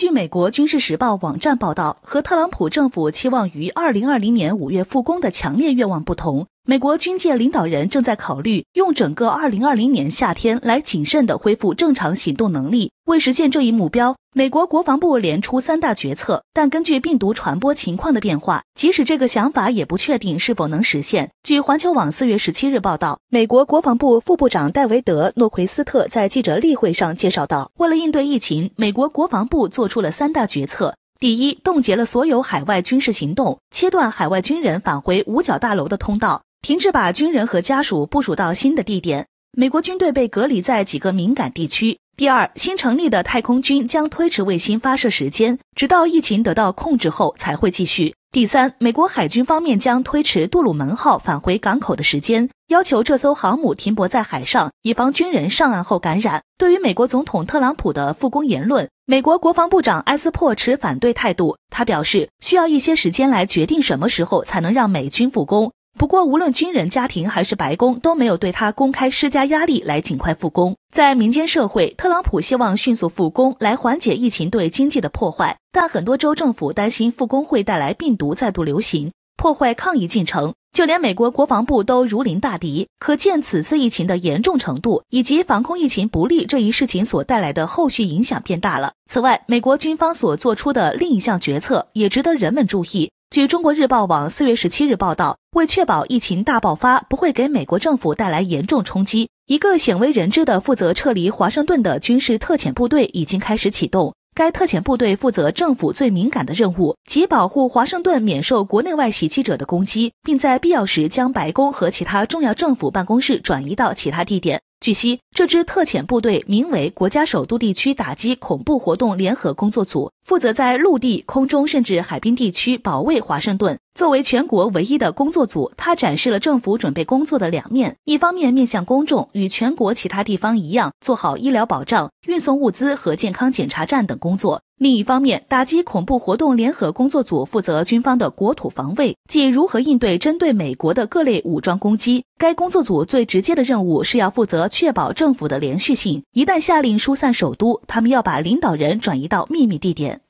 据美国《军事时报》网站报道，和特朗普政府期望于二零二零年五月复工的强烈愿望不同。美国军界领导人正在考虑用整个二零二零年夏天来谨慎地恢复正常行动能力。为实现这一目标，美国国防部连出三大决策。但根据病毒传播情况的变化，即使这个想法也不确定是否能实现。据环球网四月十七日报道，美国国防部副部长戴维德·诺奎斯特在记者例会上介绍道：“为了应对疫情，美国国防部做出了三大决策：第一，冻结了所有海外军事行动，切断海外军人返回五角大楼的通道。”停止把军人和家属部署到新的地点。美国军队被隔离在几个敏感地区。第二，新成立的太空军将推迟卫星发射时间，直到疫情得到控制后才会继续。第三，美国海军方面将推迟杜鲁门号返回港口的时间，要求这艘航母停泊在海上，以防军人上岸后感染。对于美国总统特朗普的复工言论，美国国防部长埃斯珀持反对态度。他表示需要一些时间来决定什么时候才能让美军复工。不过，无论军人家庭还是白宫都没有对他公开施加压力来尽快复工。在民间社会，特朗普希望迅速复工来缓解疫情对经济的破坏，但很多州政府担心复工会带来病毒再度流行，破坏抗疫进程。就连美国国防部都如临大敌，可见此次疫情的严重程度以及防控疫情不利这一事情所带来的后续影响变大了。此外，美国军方所做出的另一项决策也值得人们注意。据中国日报网四月十七日报道，为确保疫情大爆发不会给美国政府带来严重冲击，一个鲜为人知的负责撤离华盛顿的军事特遣部队已经开始启动。该特遣部队负责政府最敏感的任务，即保护华盛顿免受国内外袭击者的攻击，并在必要时将白宫和其他重要政府办公室转移到其他地点。据悉，这支特遣部队名为“国家首都地区打击恐怖活动联合工作组”，负责在陆地、空中甚至海滨地区保卫华盛顿。作为全国唯一的工作组，它展示了政府准备工作的两面：一方面面向公众，与全国其他地方一样，做好医疗保障、运送物资和健康检查站等工作；另一方面，打击恐怖活动联合工作组负责军方的国土防卫，即如何应对针对美国的各类武装攻击。该工作组最直接的任务是要负责确保政府的连续性。一旦下令疏散首都，他们要把领导人转移到秘密地点。